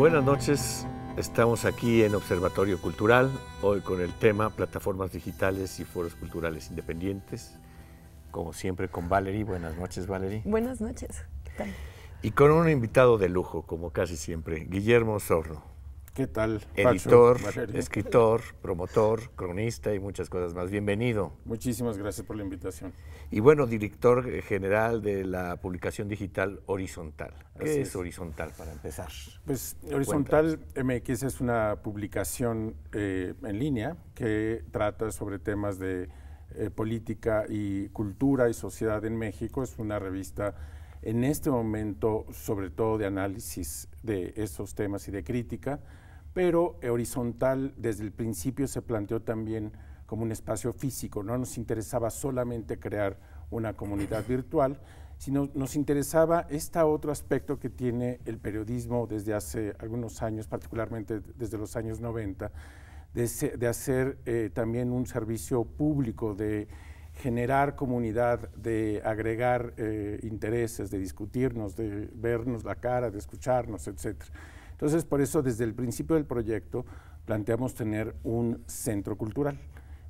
Buenas noches, estamos aquí en Observatorio Cultural, hoy con el tema Plataformas Digitales y Foros Culturales Independientes, como siempre con Valerie. Buenas noches, Valerie. Buenas noches, ¿qué tal? Y con un invitado de lujo, como casi siempre, Guillermo Zorro. ¿Qué tal? Editor, escritor, promotor, cronista y muchas cosas más. Bienvenido. Muchísimas gracias por la invitación. Y bueno, director eh, general de la publicación digital Horizontal. ¿Qué es, Horizontal para empezar? Pues Horizontal MX es una publicación eh, en línea que trata sobre temas de eh, política y cultura y sociedad en México. Es una revista en este momento sobre todo de análisis de esos temas y de crítica pero horizontal desde el principio se planteó también como un espacio físico, no nos interesaba solamente crear una comunidad virtual, sino nos interesaba este otro aspecto que tiene el periodismo desde hace algunos años, particularmente desde los años 90, de, hacer eh, también un servicio público, de generar comunidad, de agregar eh, intereses, de discutirnos, de vernos la cara, de escucharnos, etcétera. Entonces, por eso desde el principio del proyecto planteamos tener un centro cultural.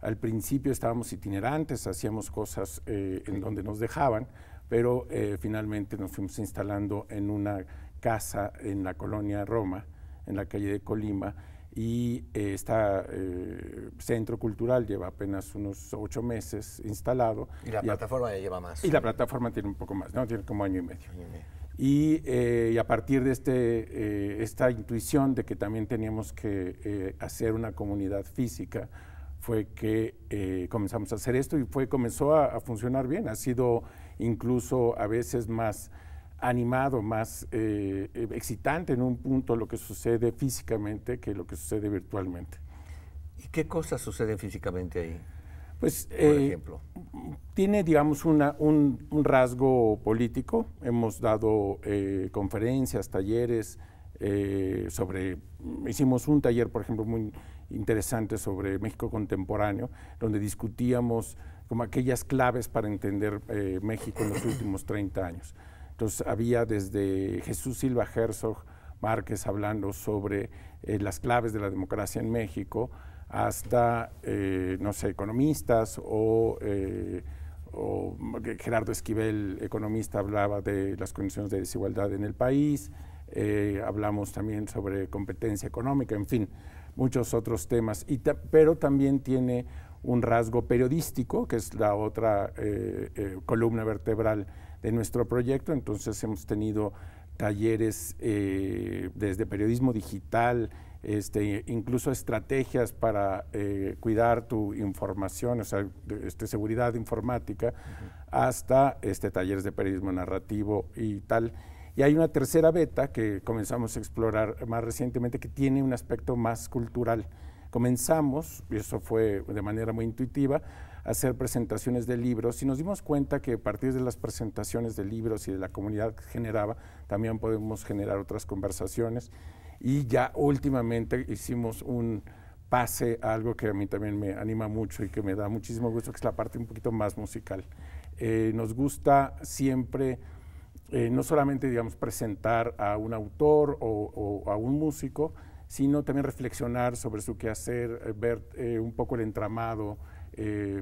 Al principio estábamos itinerantes, hacíamos cosas eh, en donde nos dejaban, pero eh, finalmente nos fuimos instalando en una casa en la colonia Roma, en la calle de Colima, y este centro cultural lleva apenas unos ocho meses instalado. Y la plataforma ya lleva más. Y la plataforma tiene un poco más, ¿no? Tiene como Año y medio. Eh, y, a partir de este, eh, esta intuición de que también teníamos que eh, hacer una comunidad física, fue que comenzamos a hacer esto y fue, comenzó a, funcionar bien. Ha sido incluso a veces más animado, más excitante en un punto lo que sucede físicamente que lo que sucede virtualmente. ¿Y qué cosas suceden físicamente ahí? Pues, por ejemplo tiene, digamos, un, rasgo político. Hemos dado eh, conferencias, talleres eh, sobre, hicimos un taller, por ejemplo, muy interesante sobre México contemporáneo, donde discutíamos como aquellas claves para entender eh, México en los últimos 30 años. Entonces había desde Jesús Silva Herzog Márquez hablando sobre las claves de la democracia en México, hasta, no sé, economistas o Gerardo Esquivel, economista, hablaba de las condiciones de desigualdad en el país, eh, hablamos también sobre competencia económica, en fin, muchos otros temas, pero también tiene un rasgo periodístico, que es la otra eh, eh, columna vertebral de nuestro proyecto, entonces hemos tenido talleres desde periodismo digital, este, incluso estrategias para eh, cuidar tu información, o sea, este, seguridad informática, hasta este, talleres de periodismo narrativo y tal. Y hay una tercera beta que comenzamos a explorar más recientemente que tiene un aspecto más cultural. Comenzamos, y eso fue de manera muy intuitiva, a hacer presentaciones de libros y nos dimos cuenta que a partir de las presentaciones de libros y de la comunidad que generaba, también podemos generar otras conversaciones. Y ya últimamente hicimos un pase a algo que a mí también me anima mucho y que me da muchísimo gusto, que es la parte un poquito más musical. Eh, nos gusta siempre, eh, no solamente, digamos, presentar a un autor o, a un músico, sino también reflexionar sobre su quehacer, eh, ver un poco el entramado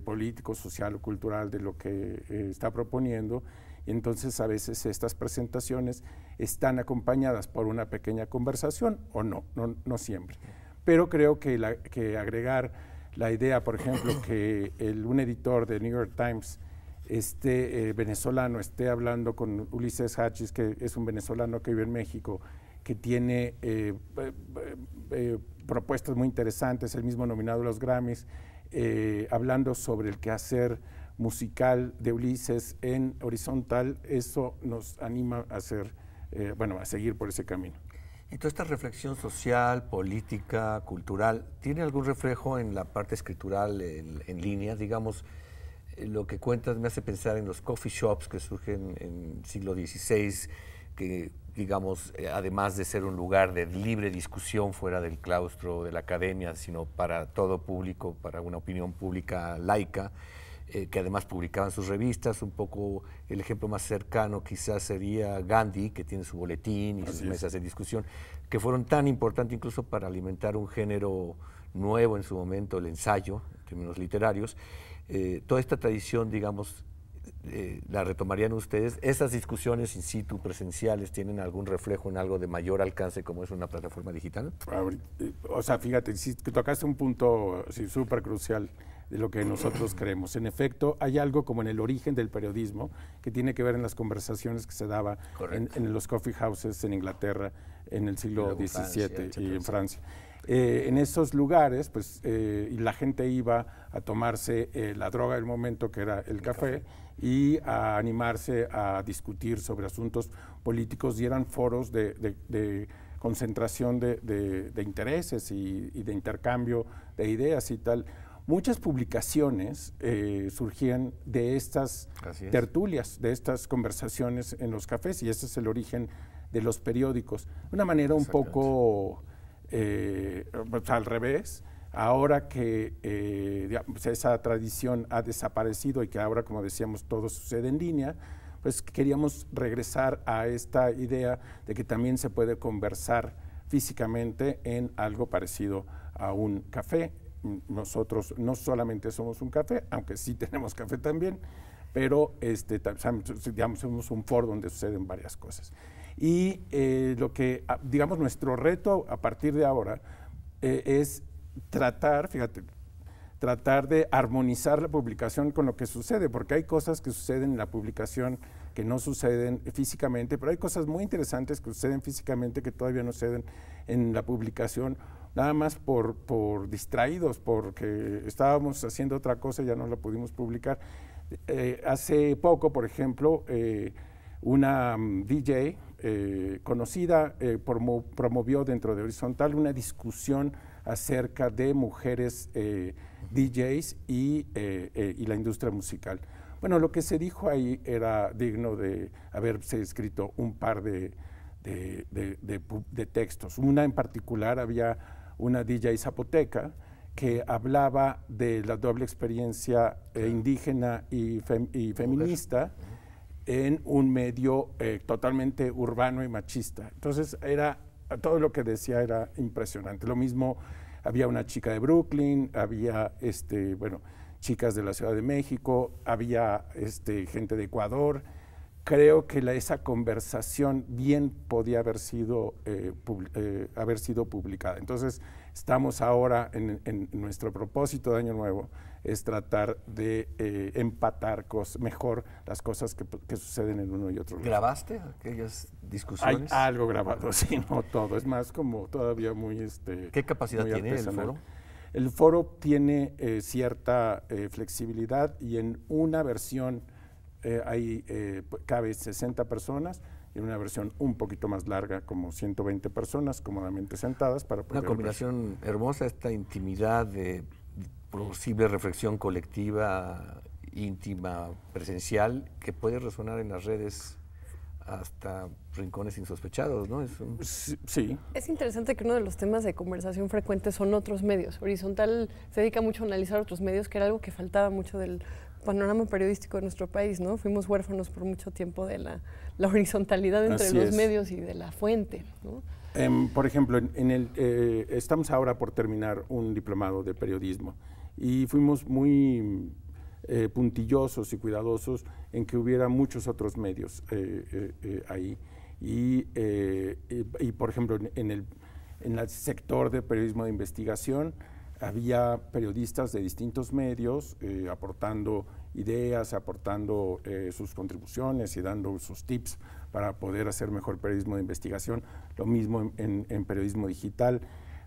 político, social o cultural de lo que está proponiendo entonces a veces estas presentaciones están acompañadas por una pequeña conversación o no, no, siempre. Pero creo que, agregar la idea, por ejemplo, que un editor de New York Times este eh, venezolano esté hablando con Ulises Hachis, que es un venezolano que vive en México, que tiene eh, eh, propuestas muy interesantes, el mismo nominado a los Grammys, hablando sobre el hacer musical de Ulises en horizontal, eso nos anima a hacer, eh, bueno, a seguir por ese camino. Y toda esta reflexión social, política, cultural, ¿tiene algún reflejo en la parte escritural en, en línea? Digamos, eh, lo que cuentas me hace pensar en los coffee shops que surgen en el siglo XVI, que digamos, eh, además de ser un lugar de libre discusión fuera del claustro, de la academia, sino para todo público, para una opinión pública laica, eh, que además publicaban sus revistas. Un poco el ejemplo más cercano quizás sería Gandhi, que tiene su boletín y sus mesas de discusión, que fueron tan importantes incluso para alimentar un género nuevo en su momento, el ensayo, en términos literarios. Eh, toda esta tradición, digamos, eh, la retomarían ustedes. ¿Esas discusiones in situ presenciales tienen algún reflejo en algo de mayor alcance como es una plataforma digital? O sea, fíjate, si tocaste un punto súper crucial de lo que nosotros creemos. En efecto, hay algo como en el origen del periodismo que tiene que ver en las conversaciones que se daba en, los coffee houses en Inglaterra en el siglo XVII y en Francia. Eh, en esos lugares, pues, eh, la gente iba a tomarse eh, la droga del momento, que era el, café, y a animarse a discutir sobre asuntos políticos y eran foros de, concentración de, intereses y, y de intercambio de ideas y tal muchas publicaciones eh, surgían de estas tertulias, de estas conversaciones en los cafés, y ese es el origen de los periódicos. De una manera un poco eh, pues, al revés, ahora que eh, pues, esa tradición ha desaparecido y que ahora, como decíamos, todo sucede en línea, pues queríamos regresar a esta idea de que también se puede conversar físicamente en algo parecido a un café nosotros no solamente somos un café, aunque sí tenemos café también, pero este, digamos, somos un foro donde suceden varias cosas. Y eh, lo que, ah, digamos, nuestro reto a partir de ahora eh, es tratar, fíjate, tratar de armonizar la publicación con lo que sucede, porque hay cosas que suceden en la publicación que no suceden físicamente, pero hay cosas muy interesantes que suceden físicamente que todavía no suceden en la publicación nada más por, distraídos, porque estábamos haciendo otra cosa y ya no la pudimos publicar. Eh, hace poco, por ejemplo, eh, una mm, DJ eh, conocida promovió dentro de Horizontal una discusión acerca de mujeres DJs y, la industria musical. Bueno, lo que se dijo ahí era digno de haberse escrito un par de, de, textos. Una en particular había una DJ zapoteca que hablaba de la doble experiencia eh, indígena y, feminista en un medio eh, totalmente urbano y machista. Entonces era todo lo que decía era impresionante. Lo mismo había una chica de Brooklyn, había este, bueno, chicas de la Ciudad de México, había este, gente de Ecuador creo que la, esa conversación bien podía haber sido, eh, eh, haber sido publicada. Entonces, estamos ahora en, nuestro propósito de Año Nuevo, es tratar de eh, empatar mejor las cosas que, suceden en uno y otro. Lugar. ¿Grabaste aquellas discusiones? Hay algo grabado, sí, no todo. Es más como todavía muy... Este, ¿Qué capacidad tiene el foro? El foro tiene cierta flexibilidad y en una versión eh, hay, eh, pues, cabe 60 personas en una versión un poquito más larga, como 120 personas cómodamente sentadas para poder... Una combinación hermosa, esta intimidad de posible reflexión colectiva, íntima, presencial, que puede resonar en las redes hasta rincones insospechados, ¿no? Es Sí. Es interesante que uno de los temas de conversación frecuentes son otros medios. Horizontal se dedica mucho a analizar otros medios, que era algo que faltaba mucho del panorama periodístico de nuestro país, ¿no? Fuimos huérfanos por mucho tiempo de la, horizontalidad entre los medios y de la fuente, em, por ejemplo, en, el, eh, estamos ahora por terminar un diplomado de periodismo y fuimos muy eh, puntillosos y cuidadosos en que hubiera muchos otros medios eh, eh, ahí. Y, por ejemplo, en, el, sector de periodismo de investigación había periodistas de distintos medios aportando ideas, aportando sus contribuciones y dando sus tips para poder hacer mejor periodismo de investigación. Lo mismo en, en periodismo digital.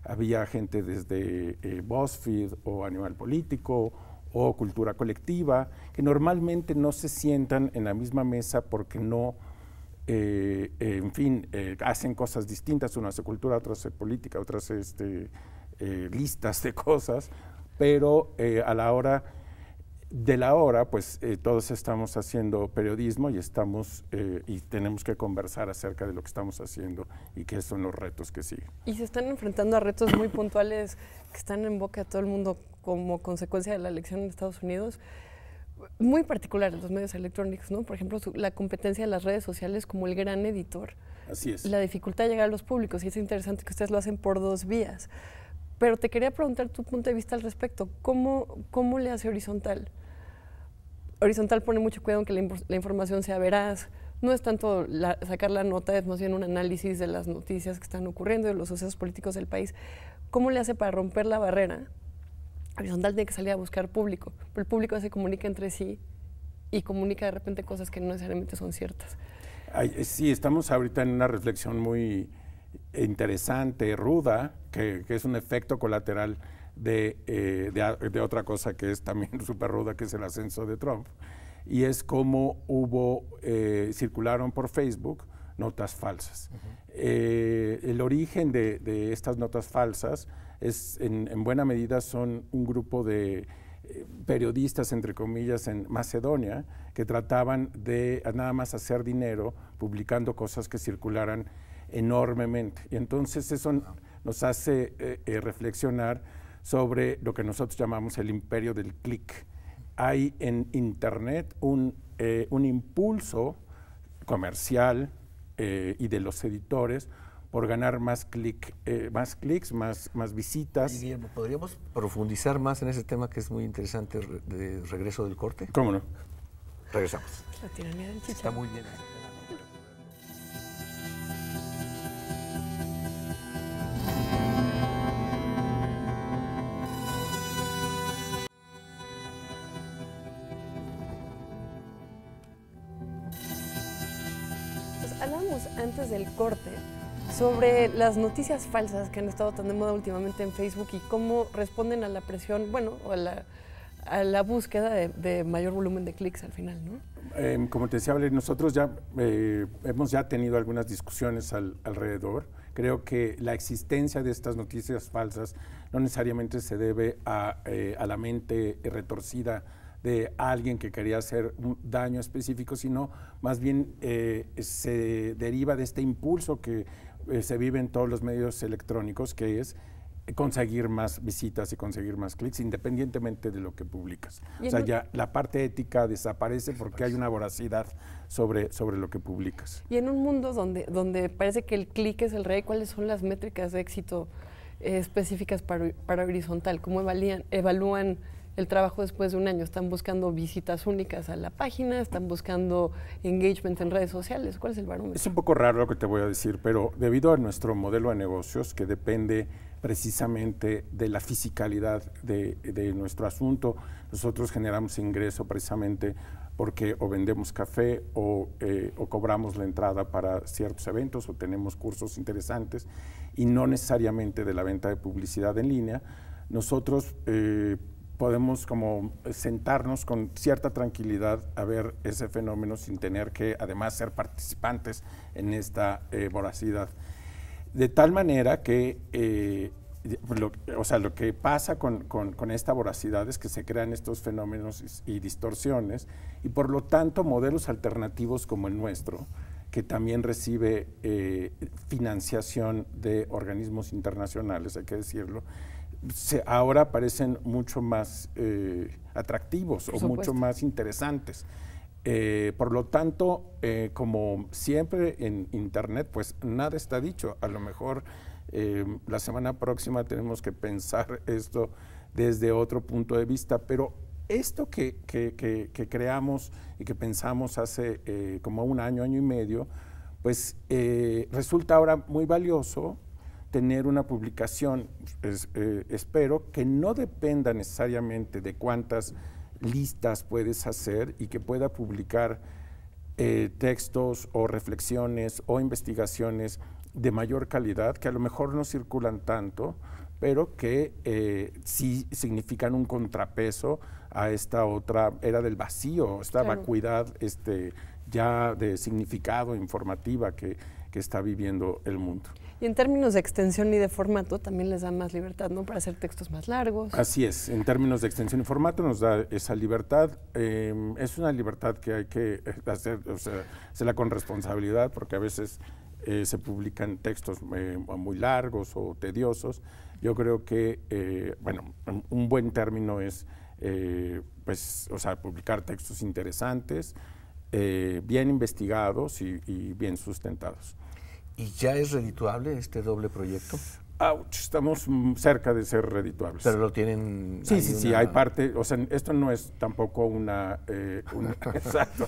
Había gente desde BuzzFeed o Animal Político o cultura colectiva, que normalmente no se sientan en la misma mesa porque no, eh, en fin, eh, hacen cosas distintas, uno hace cultura, otro hace política, otras este, eh, listas de cosas, pero a la hora de la hora, pues eh, todos estamos haciendo periodismo y estamos eh, y tenemos que conversar acerca de lo que estamos haciendo y qué son los retos que siguen. Y se están enfrentando a retos muy puntuales que están en boca de todo el mundo como consecuencia de la elección en Estados Unidos, muy particulares los medios electrónicos, ¿no? Por ejemplo, la competencia de las redes sociales como el gran editor. Así es. La dificultad de llegar a los públicos y es interesante que ustedes lo hacen por dos vías. Pero te quería preguntar tu punto de vista al respecto. cómo le hace horizontal? horizontal pone mucho cuidado en que la, información sea veraz. No es tanto sacar la nota, es más bien un análisis de las noticias que están ocurriendo, de los sucesos políticos del país. ¿Cómo le hace para romper la barrera? Horizontal tiene que salir a buscar público, el público se comunica entre sí y comunica de repente cosas que no necesariamente son ciertas. Eh, sí, estamos ahorita en una reflexión muy eh, interesante, ruda, que, que es un efecto colateral de, eh, de, otra cosa que es también súper ruda, que es el ascenso de Trump, y es cómo hubo, eh, circularon por Facebook notas falsas. Eh, el origen de, de, estas notas falsas es, en, en, buena medida, son un grupo de periodistas, entre comillas, en Macedonia, que trataban de nada más hacer dinero publicando cosas que circularan enormemente. Y entonces eso nos hace reflexionar sobre lo que nosotros llamamos el imperio del clic. Hay en Internet un, eh, un impulso comercial eh, y de los editores por ganar más clic, eh, más clics, más, más visitas. ¿podríamos profundizar más en ese tema que es muy interesante de regreso del corte? ¿Cómo no? Regresamos. Está muy bien. corte sobre las noticias falsas que han estado tan de moda últimamente en Facebook y cómo responden a la presión, bueno, o a la, búsqueda de, mayor volumen de clics al final, ¿no? Em, como te decía, nosotros ya eh, hemos ya tenido algunas discusiones alrededor. Creo que la existencia de estas noticias falsas no necesariamente se debe a eh, la mente retorcida de alguien que quería hacer un daño específico, sino más bien eh, se deriva de este impulso que eh, se vive en todos los medios electrónicos, que es conseguir más visitas y conseguir más clics, independientemente de lo que publicas. O sea, ya la parte ética desaparece porque hay una voracidad sobre, sobre lo que publicas. Y en un mundo donde, donde parece que el clic es el rey, ¿cuáles son las métricas de éxito eh, específicas para, horizontal? ¿Cómo evalían, evalúan el trabajo después de un año. Están buscando visitas únicas a la página, están buscando engagement en redes sociales. ¿Cuál es el barómetro? Es un poco raro lo que te voy a decir, pero debido a nuestro modelo de negocios que depende precisamente de la fisicalidad de, nuestro asunto, nosotros generamos ingreso precisamente porque o vendemos café eh, o, cobramos la entrada para ciertos eventos o tenemos cursos interesantes y no necesariamente de la venta de publicidad en línea. Nosotros eh, podemos como sentarnos con cierta tranquilidad a ver ese fenómeno sin tener que además ser participantes en esta eh, voracidad. De tal manera que, eh, o sea, lo que pasa con, esta voracidad es que se crean estos fenómenos y, distorsiones y por lo tanto modelos alternativos como el nuestro, que también recibe eh, financiación de organismos internacionales, hay que decirlo, se, ahora parecen mucho más eh, atractivos o mucho más interesantes. Eh, por lo tanto, eh, como siempre en Internet, pues nada está dicho. A lo mejor la semana próxima tenemos que pensar esto desde otro punto de vista, pero esto que, que creamos y que pensamos hace como un año, año y medio, pues resulta ahora muy valioso tener una publicación, eh, espero, que no dependa necesariamente de cuántas listas puedes hacer y que pueda publicar eh, textos o reflexiones o investigaciones de mayor calidad, que a lo mejor no circulan tanto, pero que eh, sí significan un contrapeso a esta otra era del vacío, esta vacuidad este, ya de significado informativa que está viviendo el mundo. Y en términos de extensión y de formato también les da más libertad, ¿no? Para hacer textos más largos. Así es, en términos de extensión y formato nos da esa libertad. Em, es una libertad que hay que eh, hacer, o hacerla con responsabilidad porque a veces eh, se publican textos eh, muy largos o tediosos. Yo creo que, bueno, un buen término es, pues, o sea, publicar textos interesantes, bien investigados y bien sustentados. ¿Y ya es redituable este doble proyecto? estamos mm, cerca de ser redituables. Pero lo tienen. Sí, sí, sí, hay parte. O sea, esto no es tampoco una. Eh, una exacto.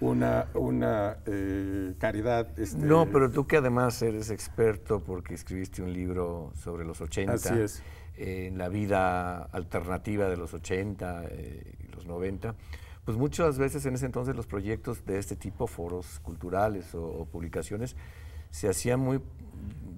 Una, eh, caridad. Este no, pero tú que además eres experto porque escribiste un libro sobre los 80. Así es. Eh, en la vida alternativa de los 80 y los 90. Pues muchas veces en ese entonces los proyectos de este tipo, foros culturales o publicaciones, se hacía muy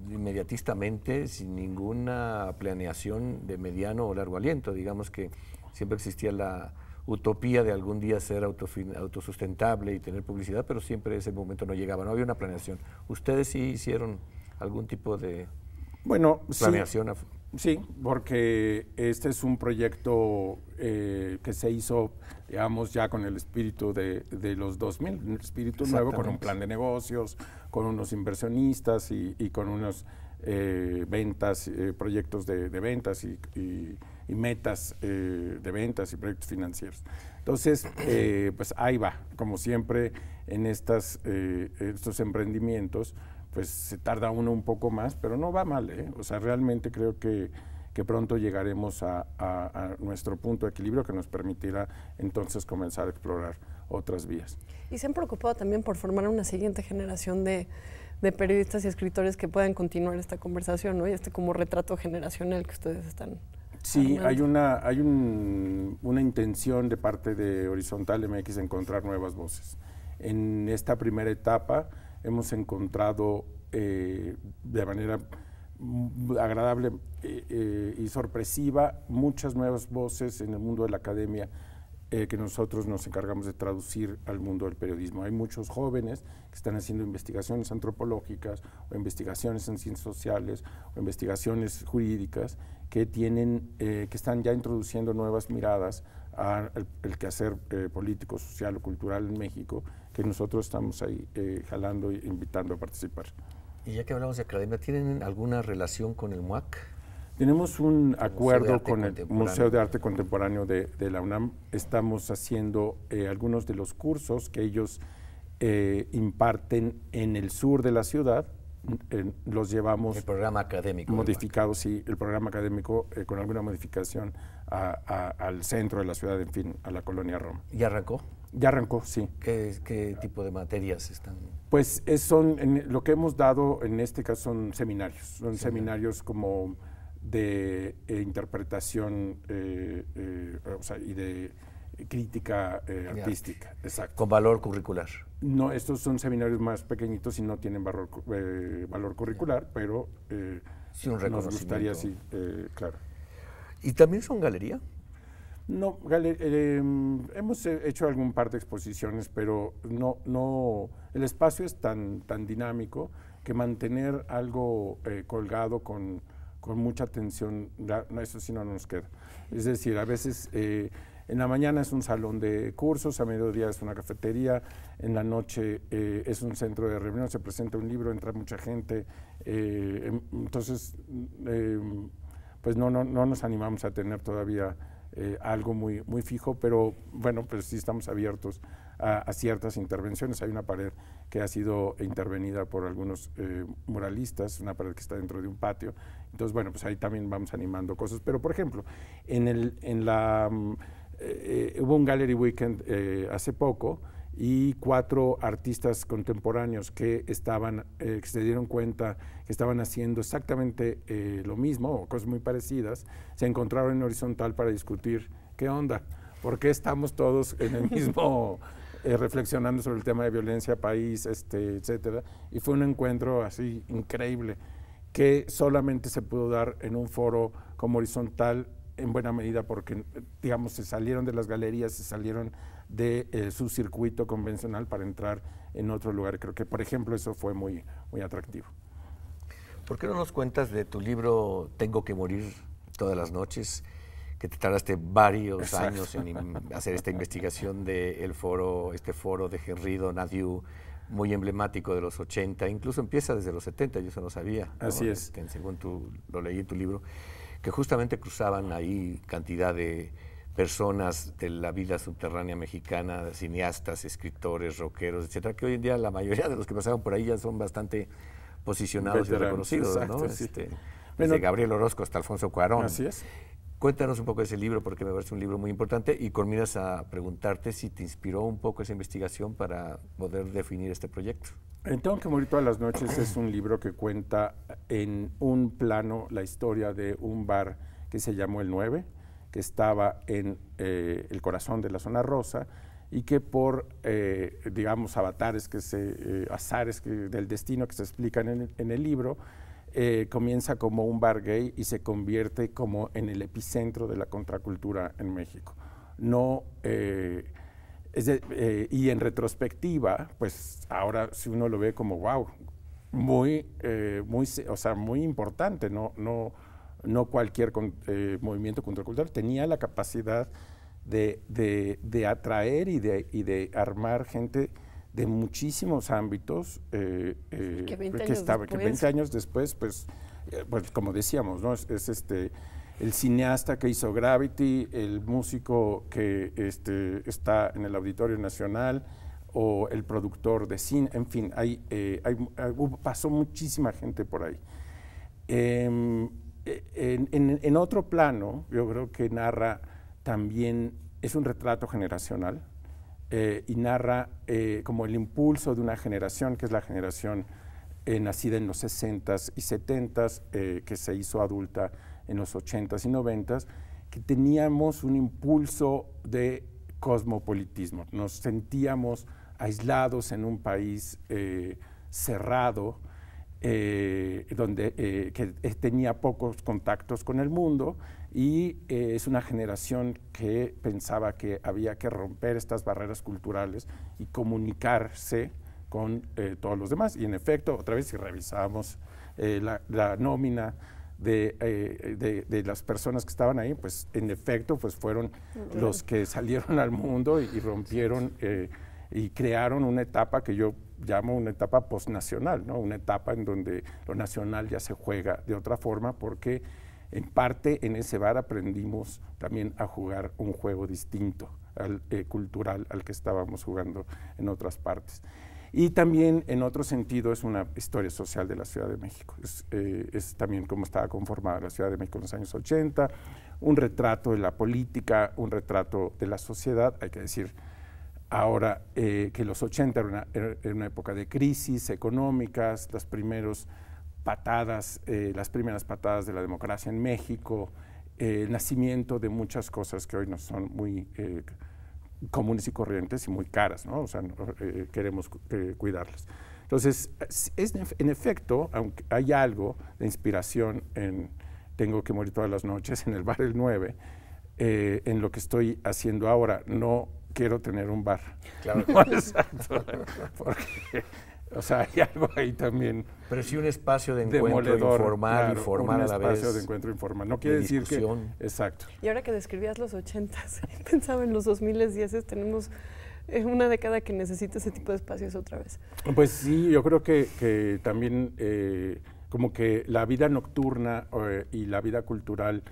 inmediatistamente, sin ninguna planeación de mediano o largo aliento. Digamos que siempre existía la utopía de algún día ser autosustentable y tener publicidad, pero siempre ese momento no llegaba, no había una planeación. ¿Ustedes sí hicieron algún tipo de bueno, planeación? Sí, porque este es un proyecto eh, que se hizo, digamos, ya con el espíritu de, de los 2000, un espíritu nuevo, con un plan de negocios, con unos inversionistas y, con unos eh, ventas, eh, proyectos de, ventas y, y metas de ventas y proyectos financieros. Entonces, pues ahí va, como siempre en estas, estos emprendimientos pues se tarda uno un poco más, pero no va mal, ¿eh? O sea, realmente creo que, que pronto llegaremos a, nuestro punto de equilibrio que nos permitirá entonces comenzar a explorar otras vías. Y se han preocupado también por formar una siguiente generación de, periodistas y escritores que puedan continuar esta conversación, ¿no? Y este como retrato generacional que ustedes están Sí, hay una, hay una intención de parte de Horizontal MX de encontrar nuevas voces. En esta primera etapa hemos encontrado eh, de manera agradable eh, eh, y sorpresiva muchas nuevas voces en el mundo de la academia que nosotros nos encargamos de traducir al mundo del periodismo. Hay muchos jóvenes que están haciendo investigaciones antropológicas o investigaciones en ciencias sociales o investigaciones jurídicas que tienen, que están ya introduciendo nuevas miradas al el quehacer eh, político, social o cultural en México, que nosotros estamos ahí eh, jalando e invitando a participar. Y ya que hablamos de academia, ¿tienen alguna relación con el MUAC? Tenemos un acuerdo con el Museo de Arte Contemporáneo de, la UNAM. Estamos haciendo eh, algunos de los cursos que ellos imparten en el sur de la ciudad, los llevamos. El programa académico. Modificado, sí, el programa académico con alguna modificación al centro de la ciudad, en fin, a la colonia Roma. ¿Y arrancó? Ya arrancó, sí. ¿Qué, tipo de materias están? Pues son, lo que hemos dado en este caso son seminarios, son seminarios como de eh, interpretación eh, eh, y de crítica artística, exacto. Con valor curricular. No, estos son seminarios más pequeñitos y no tienen valor, curricular, pero sí, un nos gustaría, sí, claro. ¿Y también son galería? No, eh, hemos hecho algún par de exposiciones, pero no, no, el espacio es tan, tan dinámico que mantener algo eh, colgado con, con mucha atención no, eso sí no nos queda. Es decir, a veces eh, en la mañana es un salón de cursos, a mediodía es una cafetería, en la noche es un centro de reunión, se presenta un libro, entra mucha gente, em, entonces pues no, no, no nos animamos a tener todavía eh, algo muy, muy fijo, pero bueno, pues sí estamos abiertos a, ciertas intervenciones. Hay una pared que ha sido intervenida por algunos eh, muralistas, una pared que está dentro de un patio. Entonces, bueno, pues ahí también vamos animando cosas. Pero, por ejemplo, en, el, en la, mm, eh, hubo un Gallery Weekend hace poco y cuatro artistas contemporáneos que estaban, eh, se dieron cuenta que estaban haciendo exactamente eh, lo mismo o cosas muy parecidas, se encontraron en horizontal para discutir qué onda, por qué estamos todos en el mismo, eh, reflexionando sobre el tema de violencia, país, este, etcétera, y fue un encuentro así increíble que solamente se pudo dar en un foro como horizontal en buena medida porque, digamos, se salieron de las galerías, se salieron de eh, su circuito convencional para entrar en otro lugar. Creo que, por ejemplo, eso fue muy, muy atractivo. ¿Por qué no nos cuentas de tu libro Tengo que morir todas las noches? que te tardaste varios años en hacer esta investigación de foro, este foro de Henry Nadiu muy emblemático de los 80, incluso empieza desde los 70, yo eso no sabía. Así es. Este, según tú, lo leí en tu libro, que justamente cruzaban ahí cantidad de, personas de la vida subterránea mexicana, cineastas, escritores, rockeros, etcétera, que hoy en día la mayoría de los que pasaron por ahí ya son bastante posicionados y reconocidos, ¿no? Este, desde Gabriel Orozco hasta Alfonso Cuarón. Así es. Cuéntanos un poco de ese libro, porque me parece un libro muy importante, y con miras a preguntarte si te inspiró un poco esa investigación para poder definir este proyecto. En Tengo que morir todas las noches es un libro que cuenta en un plano la historia de un bar que se llamó El Nueve estaba en eh, el corazón de la zona rosa y que por, eh, digamos, avatares que se, eh, azares que, del destino que se explican en, el libro, comienza como un bar gay y se convierte como en el epicentro de la contracultura en México. No, es y en retrospectiva, pues ahora si uno lo ve como, wow, muy, muy, o sea, muy importante, no, no no cualquier eh, movimiento contracultural, tenía la capacidad de, atraer y de, y de, armar gente de muchísimos ámbitos eh, eh, que, 20 estaba, 20 años después, pues, pues, como decíamos, ¿no? Es, este el cineasta que hizo Gravity, el músico que este, está en el Auditorio Nacional, o el productor de cine, en fin, hay, pasó muchísima gente por ahí. Em, en, otro plano, yo creo que narra también, es un retrato generacional eh, y narra eh, como el impulso de una generación, que es la generación eh, nacida en los 60s y 70s, que se hizo adulta en los 80s y 90s, que teníamos un impulso de cosmopolitismo. Nos sentíamos aislados en un país cerrado eh, donde, eh, que tenía pocos contactos con el mundo y eh, es una generación que pensaba que había que romper estas barreras culturales y comunicarse con todos los demás. Y en efecto, otra vez si revisamos la, nómina de, las personas que estaban ahí, pues en efecto pues fueron los que salieron al mundo y rompieron y crearon una etapa que yo llamo una etapa postnacional, ¿no? una etapa en donde lo nacional ya se juega de otra forma porque en parte en ese bar aprendimos también a jugar un juego distinto, al, eh, cultural al que estábamos jugando en otras partes. Y también en otro sentido es una historia social de la Ciudad de México. Es, eh, es también cómo estaba conformada la Ciudad de México en los años 80, un retrato de la política, un retrato de la sociedad, hay que decir Ahora eh, que los 80 era una, una, época de crisis económicas, las, primeros patadas, eh, las primeras patadas de la democracia en México, eh, el nacimiento de muchas cosas que hoy no son muy comunes y corrientes y muy caras, ¿no? O sea, queremos cuidarlas. Entonces, es, en efecto, aunque hay algo de inspiración en Tengo que morir todas las noches, en el bar El 9, en lo que estoy haciendo ahora, no quiero tener un bar. Claro. exacto. Porque, o sea, hay algo ahí también. Pero sí un espacio de encuentro informal y formal a la vez. Un espacio de encuentro informal. No quiere decir que. Exacto. Y ahora que describías los ochentas, pensaba en los dos 2010, tenemos eh, una década que necesita ese tipo de espacios otra vez. Pues sí, yo creo que, también eh, como que la vida nocturna eh, y la vida cultural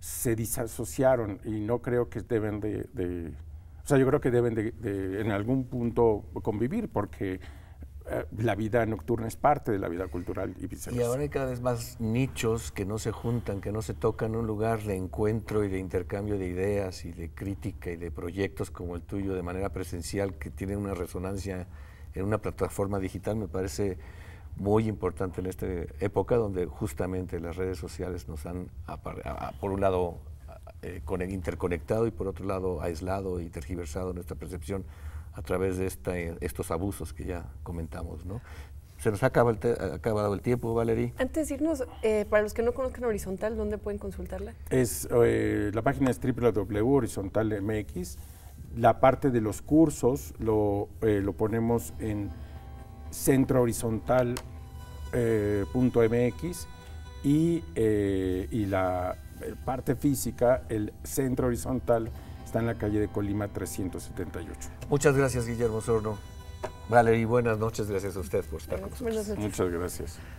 se disasociaron y no creo que deben de o sea, yo creo que deben de, en algún punto convivir porque eh, la vida nocturna es parte de la vida cultural y viceversa. Y ahora hay cada vez más nichos que no se juntan, que no se tocan un lugar de encuentro y de intercambio de ideas y de crítica y de proyectos como el tuyo de manera presencial que tienen una resonancia en una plataforma digital me parece muy importante en esta época donde justamente las redes sociales nos han, por un lado, eh, con el interconectado y por otro lado aislado y tergiversado nuestra percepción a través de esta, eh, estos abusos que ya comentamos, ¿no? Se nos ha acabado el, tiempo, Valerie. Antes de irnos, eh, para los que no conozcan Horizontal, ¿dónde pueden consultarla? Es, la página es www.horizontalmx. La parte de los cursos lo, lo ponemos en centrohorizontal.mx y, y la eh, parte física, el centro horizontal está en la calle de Colima 378. Muchas gracias, Guillermo Sorno. y buenas noches. Gracias a usted por estar con nosotros. Muchas gracias.